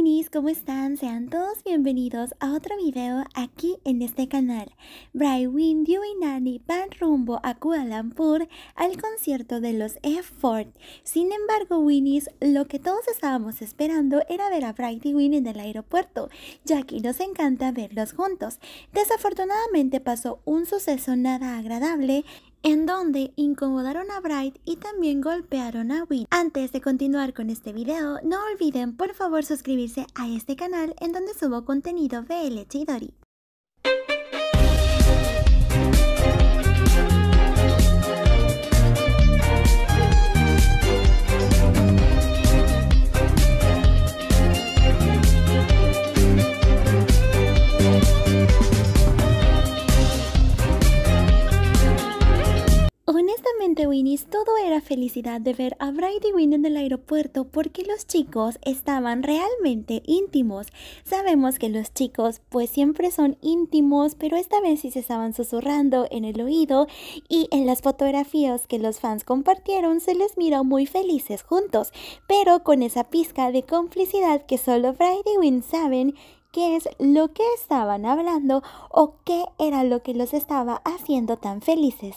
Winnies! ¿cómo están? Sean todos bienvenidos a otro video aquí en este canal. Win, Dew y Nani van rumbo a Kuala Lumpur al concierto de los F4. Sin embargo, Winnie's, lo que todos estábamos esperando era ver a Bright Win en el aeropuerto, ya que nos encanta verlos juntos. Desafortunadamente pasó un suceso nada agradable en donde incomodaron a Bright y también golpearon a Win. Antes de continuar con este video, no olviden por favor suscribirse a este canal en donde subo contenido El Chidori. de Winnie's todo era felicidad de ver a Brady y en el aeropuerto porque los chicos estaban realmente íntimos. Sabemos que los chicos pues siempre son íntimos, pero esta vez sí se estaban susurrando en el oído y en las fotografías que los fans compartieron se les miró muy felices juntos, pero con esa pizca de complicidad que solo Bride y Win saben qué es lo que estaban hablando o qué era lo que los estaba haciendo tan felices.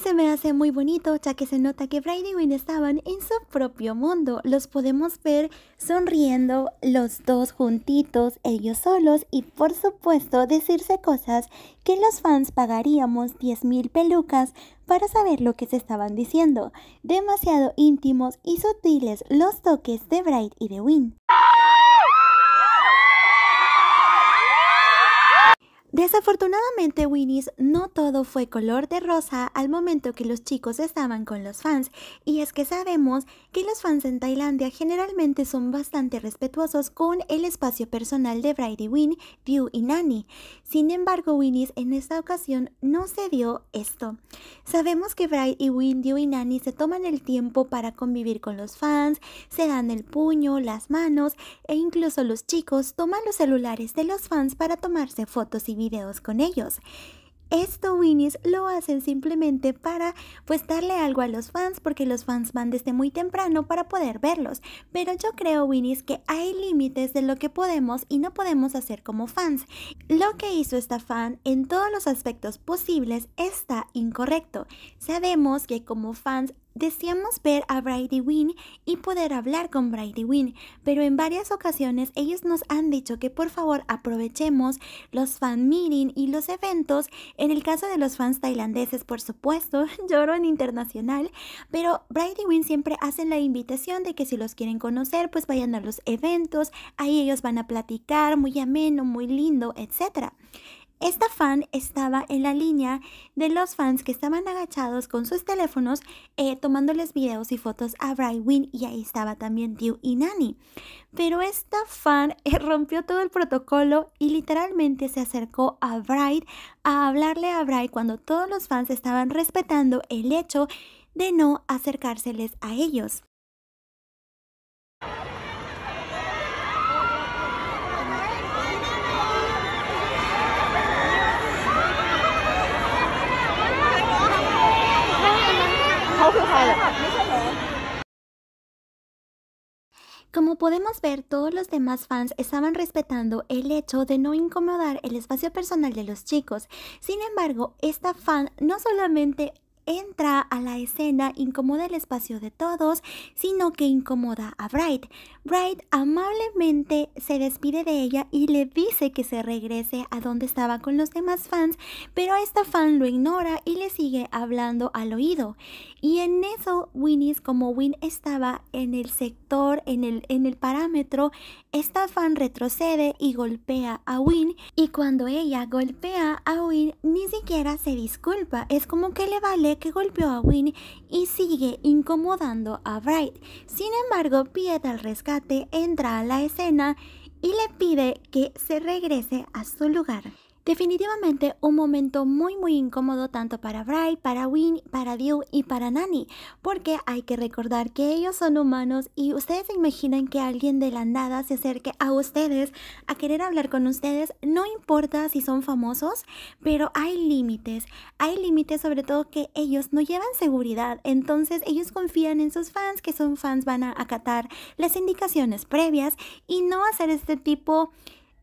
se me hace muy bonito, ya que se nota que Bright y Win estaban en su propio mundo. Los podemos ver sonriendo los dos juntitos, ellos solos y por supuesto decirse cosas que los fans pagaríamos 10.000 pelucas para saber lo que se estaban diciendo. Demasiado íntimos y sutiles los toques de Bright y de Win. Desafortunadamente, Winnie's, no todo fue color de rosa al momento que los chicos estaban con los fans, y es que sabemos que los fans en Tailandia generalmente son bastante respetuosos con el espacio personal de Brady Win, View y Nani. Sin embargo, Winnie's en esta ocasión no se dio esto. Sabemos que Bright y Win, View y Nani se toman el tiempo para convivir con los fans, se dan el puño, las manos, e incluso los chicos toman los celulares de los fans para tomarse fotos y videos con ellos. Esto Winnie's lo hacen simplemente para pues darle algo a los fans porque los fans van desde muy temprano para poder verlos. Pero yo creo Winnie's que hay límites de lo que podemos y no podemos hacer como fans. Lo que hizo esta fan en todos los aspectos posibles está incorrecto. Sabemos que como fans Deseamos ver a Brady Wynn y poder hablar con Brady Wynn, pero en varias ocasiones ellos nos han dicho que por favor aprovechemos los fan meeting y los eventos, en el caso de los fans tailandeses por supuesto, lloro en internacional, pero Brady Wynn siempre hacen la invitación de que si los quieren conocer pues vayan a los eventos, ahí ellos van a platicar muy ameno, muy lindo, etc. Esta fan estaba en la línea de los fans que estaban agachados con sus teléfonos eh, tomándoles videos y fotos a Brightwin y ahí estaba también Dew y Nani. Pero esta fan eh, rompió todo el protocolo y literalmente se acercó a Bright a hablarle a Bright cuando todos los fans estaban respetando el hecho de no acercárseles a ellos. Como podemos ver, todos los demás fans estaban respetando el hecho de no incomodar el espacio personal de los chicos. Sin embargo, esta fan no solamente entra a la escena incomoda el espacio de todos, sino que incomoda a Bright. Bright amablemente se despide de ella y le dice que se regrese a donde estaba con los demás fans, pero esta fan lo ignora y le sigue hablando al oído. Y en eso, Winnie como Win estaba en el sector, en el, en el parámetro, esta fan retrocede y golpea a Win. Y cuando ella golpea a Win, ni siquiera se disculpa. Es como que le vale que golpeó a Winnie y sigue incomodando a Bright. Sin embargo, Pied al rescate entra a la escena y le pide que se regrese a su lugar. Definitivamente un momento muy muy incómodo tanto para Bright, para Win, para Dew y para Nani, porque hay que recordar que ellos son humanos y ustedes se imaginan que alguien de la nada se acerque a ustedes a querer hablar con ustedes, no importa si son famosos, pero hay límites, hay límites sobre todo que ellos no llevan seguridad, entonces ellos confían en sus fans, que son fans van a acatar las indicaciones previas y no hacer este tipo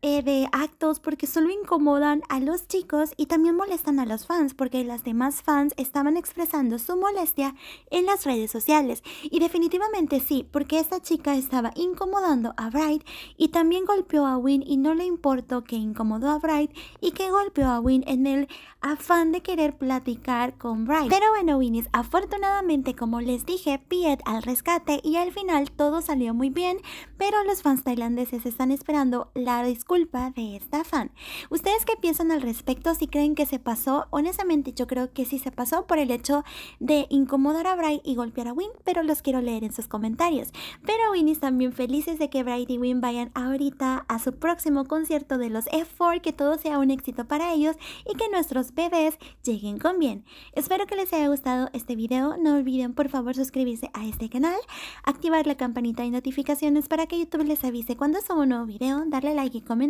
eh, de actos porque solo incomodan a los chicos y también molestan a los fans porque las demás fans estaban expresando su molestia en las redes sociales. Y definitivamente sí, porque esta chica estaba incomodando a Bright y también golpeó a Win y no le importó que incomodó a Bright y que golpeó a Win en el afán de querer platicar con Bright. Pero bueno, es afortunadamente como les dije, Piet al rescate y al final todo salió muy bien, pero los fans tailandeses están esperando la discusión culpa de esta fan. ¿Ustedes qué piensan al respecto? Si creen que se pasó, honestamente yo creo que sí se pasó por el hecho de incomodar a Bright y golpear a Win, pero los quiero leer en sus comentarios. Pero están también felices de que Bright y Win vayan ahorita a su próximo concierto de los F4, que todo sea un éxito para ellos y que nuestros bebés lleguen con bien. Espero que les haya gustado este video, no olviden por favor suscribirse a este canal, activar la campanita de notificaciones para que YouTube les avise cuando suba un nuevo video, darle like y comentar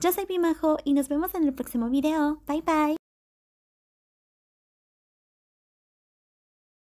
yo soy Pimajo y nos vemos en el próximo video. Bye bye.